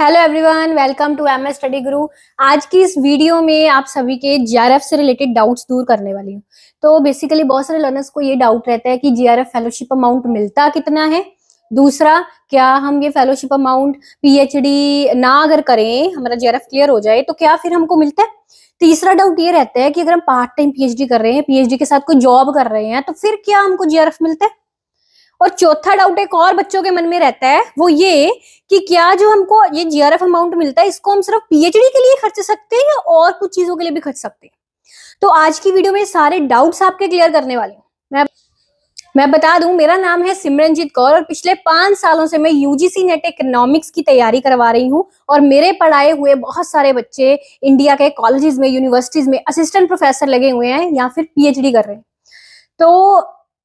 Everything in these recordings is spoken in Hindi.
hello everyone welcome to M S study Guru आज की इस वीडियो में आप सभी के जीआरएफ से रिलेटेड डाउट्स दूर करने वाली हूँ तो बेसिकली बहुत सारे लर्नर्स को ये डाउट रहता है कि जीआरएफ फेलोशिप अमाउंट मिलता कितना है दूसरा क्या हम ये फेलोशिप अमाउंट पीएचडी ना अगर करें हमारा जीआरएफ क्लियर हो जाए तो क्या फिर हमको मिलता है तीसरा डाउट ये रहता है कि अगर हम पार्ट टाइम पीएचडी कर रहे हैं पीएचडी के साथ कोई जॉब कर रहे हैं तो फिर क्या हमको जीआरएफ मिलता है और चौथा डाउट एक और बच्चों के मन में रहता है वो ये कि क्या जो हमको ये एफ अमाउंट मिलता है इसको हम सिर्फ पीएचडी के लिए खर्च सकते हैं या और कुछ चीजों के लिए भी खर्च सकते हैं तो आज की वीडियो में सारे डाउट्स आपके क्लियर करने वाले मैं मैं बता दूं मेरा नाम है सिमरनजीत कौर और पिछले पांच सालों से मैं यूजीसी नेट इकोनॉमिक्स की तैयारी करवा रही हूं और मेरे पढ़ाए हुए बहुत सारे बच्चे इंडिया के कॉलेजेस में यूनिवर्सिटीज में असिस्टेंट प्रोफेसर लगे हुए हैं या फिर पीएचडी कर रहे हैं तो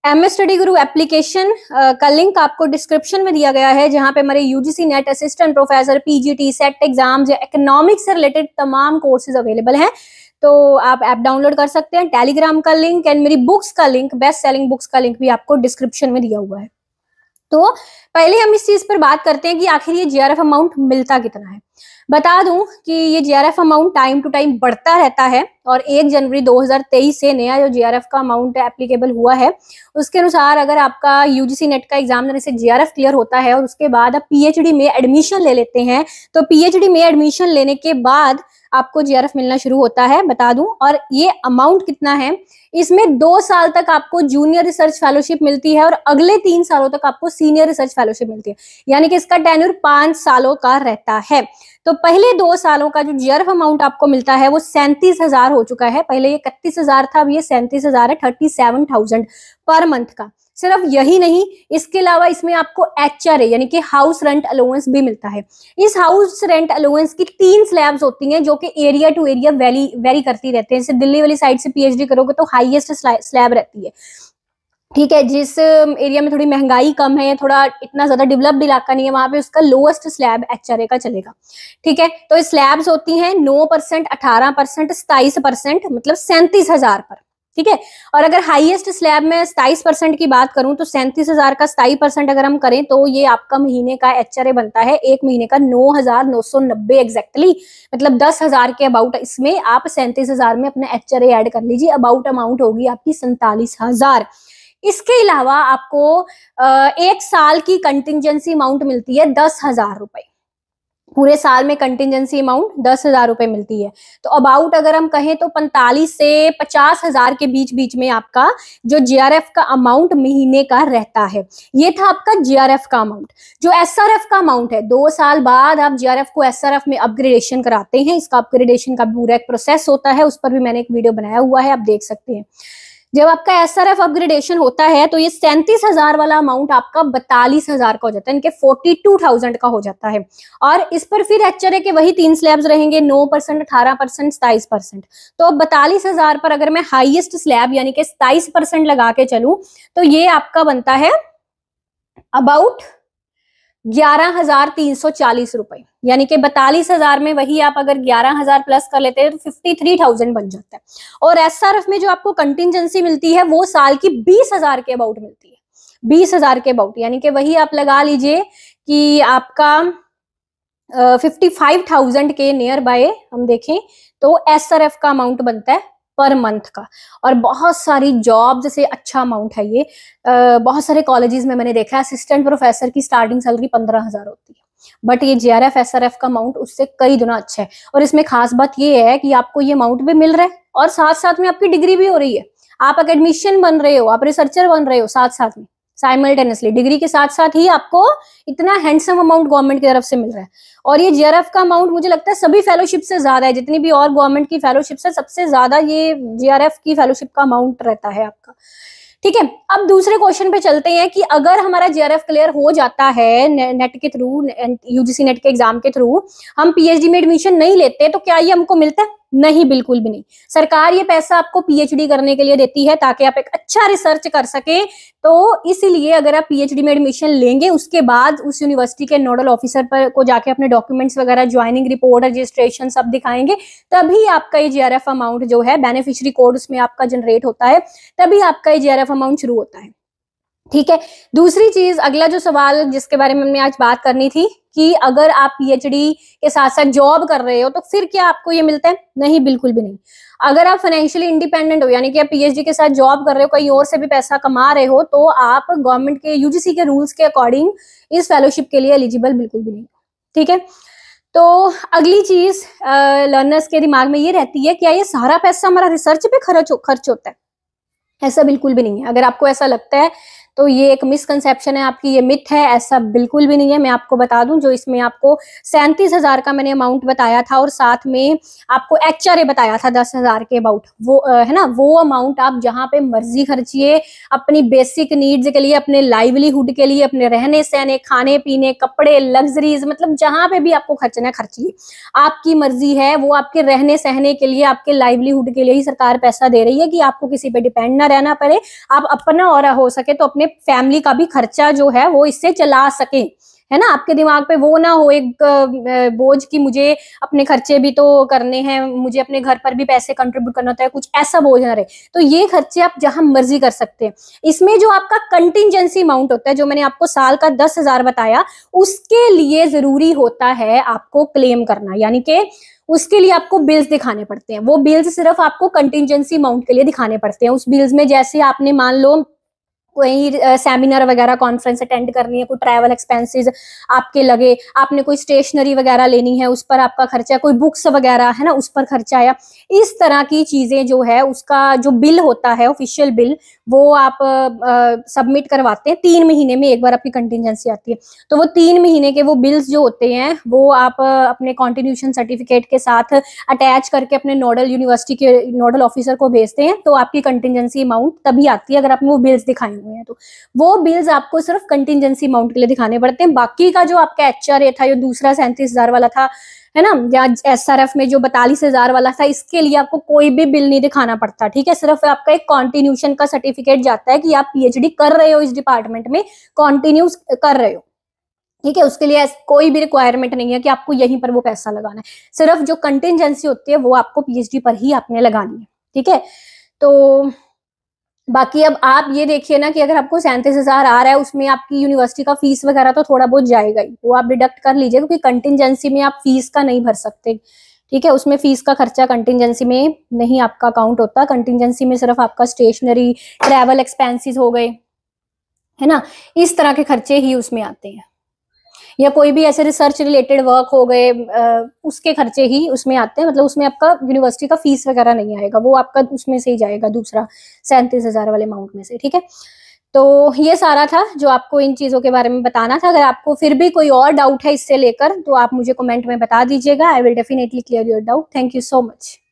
M S study Guru application का लिंक आपको डिस्क्रिप्शन में दिया गया है जहां पे हमारे UGC NET assistant professor PGT SET exams या इकोनॉमिक से रिलेटेड तमाम कोर्सेज अवेलेबल हैं तो आप ऐप डाउनलोड कर सकते हैं टेलीग्राम का लिंक एंड मेरी बुक्स का लिंक बेस्ट सेलिंग बुक्स का लिंक भी आपको डिस्क्रिप्शन में दिया हुआ है तो पहले हम इस चीज पर बात करते हैं कि आखिर ये जीआरएफ अमाउंट मिलता कितना है बता दूं कि ये JRF amount time to time बढ़ता रहता है और एक जनवरी 2023 से नया जो जीआरएफ का अमाउंट एप्लीकेबल हुआ है उसके अनुसार अगर आपका यूजीसी नेट का एग्जाम देने से जीआरएफ क्लियर होता है और उसके बाद आप पीएचडी में एडमिशन ले लेते हैं तो पीएचडी में एडमिशन लेने के बाद आपको जीआरएफ मिलना शुरू होता है बता दूं और ये अमाउंट कितना है इसमें दो साल तक आपको जूनियर रिसर्च फेलोशिप मिलती है और अगले तीन सालों तक आपको सीनियर रिसर्च फेलोशिप मिलती है यानी कि इसका टेन्यूर पांच सालों का रहता है तो पहले दो सालों का जो जर्व अमाउंट आपको मिलता है वो सैंतीस हजार हो चुका है पहले ये इकतीस हजार था अब ये सैंतीस हजार है thirty seven thousand per month का सिर्फ यही नहीं इसके अलावा इसमें आपको एच आर यानी कि हाउस रेंट अलोवेंस भी मिलता है इस हाउस रेंट अलोवेंस की तीन स्लैब्स होती हैं जो कि एरिया टू एरिया वैली वेरी करती रहती हैं जैसे दिल्ली वाली साइड से पीएचडी करोगे तो हाईएस्ट स्लैब रहती है ठीक है जिस एरिया में थोड़ी महंगाई कम है थोड़ा इतना ज्यादा डेवलप्ड इलाका नहीं है वहां पे उसका लोएस्ट स्लैब एच का चलेगा ठीक है तो स्लैब्स होती हैं नौ परसेंट अठारह परसेंट सताइस परसेंट मतलब सैंतीस हजार पर ठीक है और अगर हाईएस्ट स्लैब में सताइस परसेंट की बात करूं तो सैंतीस हजार का सताइस परसेंट अगर हम करें तो ये आपका महीने का एच बनता है एक महीने का नौ हजार नौ सौ नब्बे एग्जैक्टली मतलब दस हजार के अबाउट इसमें आप सैंतीस हजार में अपना एच ऐड कर लीजिए अबाउट अमाउंट होगी आपकी सैंतालीस हजार इसके अलावा आपको एक साल की कंटिजेंसी अमाउंट मिलती है दस हजार रुपए पूरे साल में कंटिजेंसी अमाउंट दस हजार रुपए मिलती है तो अबाउट अगर हम कहें तो पैंतालीस से पचास हजार के बीच बीच में आपका जो जीआरएफ का अमाउंट महीने का रहता है ये था आपका जीआरएफ का अमाउंट जो एसआरएफ का अमाउंट है दो साल बाद आप जीआरएफ को एसआरएफ में अपग्रेडेशन कराते हैं इसका अपग्रेडेशन का पूरा एक प्रोसेस होता है उस पर भी मैंने एक वीडियो बनाया हुआ है आप देख सकते हैं जब आपका एस आर एफ अपग्रेडेशन होता है तो ये सैंतीस हजार वाला अमाउंट आपका बतालीस हजार का हो जाता है इनके फोर्टी टू थाउजेंड का हो जाता है और इस पर फिर एच आर ए के वही तीन स्लैब्स रहेंगे नौ परसेंट अठारह परसेंट सताइस परसेंट तो बतालीस हजार पर अगर मैं हाइएस्ट स्लैब यानी कि सताइस परसेंट लगा के चलू तो ये आपका बनता है अबाउट ग्यारह हजार तीन सौ चालीस रुपए यानी कि बतालीस हजार में वही आप अगर ग्यारह हजार प्लस कर लेते हैं तो फिफ्टी थ्री थाउजेंड बन जाता है और एस आर एफ में जो आपको कंटिजेंसी मिलती है वो साल की बीस हजार के अबाउट मिलती है बीस हजार के अबाउट यानी कि वही आप लगा लीजिए कि आपका फिफ्टी फाइव थाउजेंड के नियर बाय हम देखें तो एस आर एफ का अमाउंट बनता है पर मंथ का और बहुत सारी जॉब से अच्छा अमाउंट है ये बहुत सारे कॉलेजेस में मैंने देखा है असिस्टेंट प्रोफेसर की स्टार्टिंग सैलरी पंद्रह हजार होती है बट ये J R F S R F का अमाउंट उससे कई गुना अच्छा है और इसमें खास बात ये है कि आपको ये अमाउंट भी मिल रहा है और साथ साथ में आपकी डिग्री भी हो रही है आप अकेडमिशियन बन रहे हो आप रिसर्चर बन रहे हो साथ साथ में साइमल्टेनियसली डिग्री के साथ साथ ही आपको इतना हैंडसम अमाउंट गवर्नमेंट की तरफ से मिल रहा है और ये जे का अमाउंट मुझे लगता है सभी फेलोशिप से ज्यादा है जितनी भी और गवर्नमेंट की फेलोशिप है सबसे ज्यादा ये जे की फेलोशिप का अमाउंट रहता है आपका ठीक है अब दूसरे क्वेश्चन पे चलते हैं कि अगर हमारा जे क्लियर हो जाता है ने, नेट के थ्रू यूजीसी नेट के एग्जाम के थ्रू हम पीएचडी में एडमिशन नहीं लेते तो क्या ये हमको मिलता है नहीं बिल्कुल भी नहीं सरकार ये पैसा आपको पीएचडी करने के लिए देती है ताकि आप एक अच्छा रिसर्च कर सके तो इसीलिए अगर आप पीएचडी में एडमिशन लेंगे उसके बाद उस यूनिवर्सिटी के नोडल ऑफिसर पर को जाके अपने डॉक्यूमेंट्स वगैरह ज्वाइनिंग रिपोर्ट रजिस्ट्रेशन सब दिखाएंगे तभी आपका ये जे अमाउंट जो है बेनिफिशरी कोड उसमें आपका जनरेट होता है तभी आपका ये जे अमाउंट शुरू होता है ठीक है दूसरी चीज अगला जो सवाल जिसके बारे में हमने आज बात करनी थी कि अगर आप पीएचडी के साथ साथ जॉब कर रहे हो तो फिर क्या आपको ये मिलता है नहीं बिल्कुल भी नहीं अगर आप फाइनेंशियली इंडिपेंडेंट हो यानी कि आप पीएचडी के साथ जॉब कर रहे हो कहीं और से भी पैसा कमा रहे हो तो आप गवर्नमेंट के यूजीसी के रूल्स के अकॉर्डिंग इस फेलोशिप के लिए एलिजिबल बिल्कुल भी नहीं ठीक है तो अगली चीज लर्नर्स के दिमाग में ये रहती है क्या ये सारा पैसा हमारा रिसर्च पे खर्च खर्च होता है ऐसा बिल्कुल भी नहीं है अगर आपको ऐसा लगता है तो ये एक मिसकनसेप्शन है आपकी ये मिथ है ऐसा बिल्कुल भी नहीं है मैं आपको बता दूं जो इसमें आपको सैंतीस हजार का मैंने अमाउंट बताया था और साथ में आपको एच बताया था दस हजार के अबाउट वो है ना वो अमाउंट आप जहाँ पे मर्जी खर्चिए अपनी बेसिक नीड्स के लिए अपने लाइवलीहुड के लिए अपने रहने सहने खाने पीने कपड़े लग्जरीज मतलब जहां पे भी आपको खर्चना खर्चिए आपकी मर्जी है वो आपके रहने सहने के लिए आपके लाइवलीहुड के लिए ही सरकार पैसा दे रही है कि आपको किसी पे डिपेंड ना रहना पड़े आप अपना और हो सके तो अपने अपने फैमिली का भी खर्चा जो है वो इससे चला सके है ना आपके दिमाग पे वो ना हो एक बोझ कि मुझे अपने खर्चे भी तो करने हैं मुझे अपने घर पर भी पैसे कंट्रीब्यूट करना होता है कुछ ऐसा बोझ ना रहे तो ये खर्चे आप जहां मर्जी कर सकते हैं इसमें जो आपका कंटिजेंसी अमाउंट होता है जो मैंने आपको साल का दस हजार बताया उसके लिए जरूरी होता है आपको क्लेम करना यानी कि उसके लिए आपको बिल्स दिखाने पड़ते हैं वो बिल्स सिर्फ आपको कंटिजेंसी अमाउंट के लिए दिखाने पड़ते हैं उस बिल्स में जैसे आपने मान लो कोई सेमिनार वगैरह कॉन्फ्रेंस अटेंड करनी है कोई ट्रैवल एक्सपेंसेस आपके लगे आपने कोई स्टेशनरी वगैरह लेनी है उस पर आपका खर्चा कोई बुक्स वगैरह है ना उस पर खर्चा आया इस तरह की चीजें जो है उसका जो बिल होता है ऑफिशियल बिल वो आप सबमिट करवाते हैं तीन महीने में एक बार आपकी कंटिजेंसी आती है तो वो तीन महीने के वो बिल्स जो होते हैं वो आप अपने कॉन्टीन्यूशन सर्टिफिकेट के साथ अटैच करके अपने नोडल यूनिवर्सिटी के नोडल ऑफिसर को भेजते हैं तो आपकी कंटिजेंसी अमाउंट तभी आती है अगर आपने वो बिल्स दिखाएंगे हुए हैं तो वो बिल्स आपको सिर्फ कंटिजेंसी अमाउंट के लिए दिखाने पड़ते हैं बाकी का जो आपका एच था जो दूसरा सैंतीस वाला था है ना या एस आर एफ में जो बतालीस हजार वाला था इसके लिए आपको कोई भी बिल नहीं दिखाना पड़ता ठीक है सिर्फ आपका एक कॉन्टिन्यूशन का सर्टिफिकेट जाता है कि आप पीएचडी कर रहे हो इस डिपार्टमेंट में कॉन्टिन्यू कर रहे हो ठीक है उसके लिए कोई भी रिक्वायरमेंट नहीं है कि आपको यहीं पर वो पैसा लगाना है सिर्फ जो कंटिजेंसी होती है वो आपको पीएचडी पर ही आपने लगानी है ठीक है तो बाकी अब आप ये देखिए ना कि अगर आपको सैंतीस हजार आ रहा है उसमें आपकी यूनिवर्सिटी का फीस वगैरह तो थोड़ा बहुत जाएगा ही वो आप डिडक्ट कर लीजिए क्योंकि कंटिजेंसी में आप फीस का नहीं भर सकते ठीक है उसमें फीस का खर्चा कंटिजेंसी में नहीं आपका अकाउंट होता कंटिजेंसी में सिर्फ आपका स्टेशनरी ट्रेवल एक्सपेंसिस हो गए है ना इस तरह के खर्चे ही उसमें आते हैं या कोई भी ऐसे रिसर्च रिलेटेड वर्क हो गए उसके खर्चे ही उसमें आते हैं मतलब उसमें आपका यूनिवर्सिटी का फीस वगैरह नहीं आएगा वो आपका उसमें से ही जाएगा दूसरा सैंतीस हजार वाले अमाउंट में से ठीक है तो ये सारा था जो आपको इन चीज़ों के बारे में बताना था अगर आपको फिर भी कोई और डाउट है इससे लेकर तो आप मुझे कमेंट में बता दीजिएगा I will definitely clear your doubt thank you so much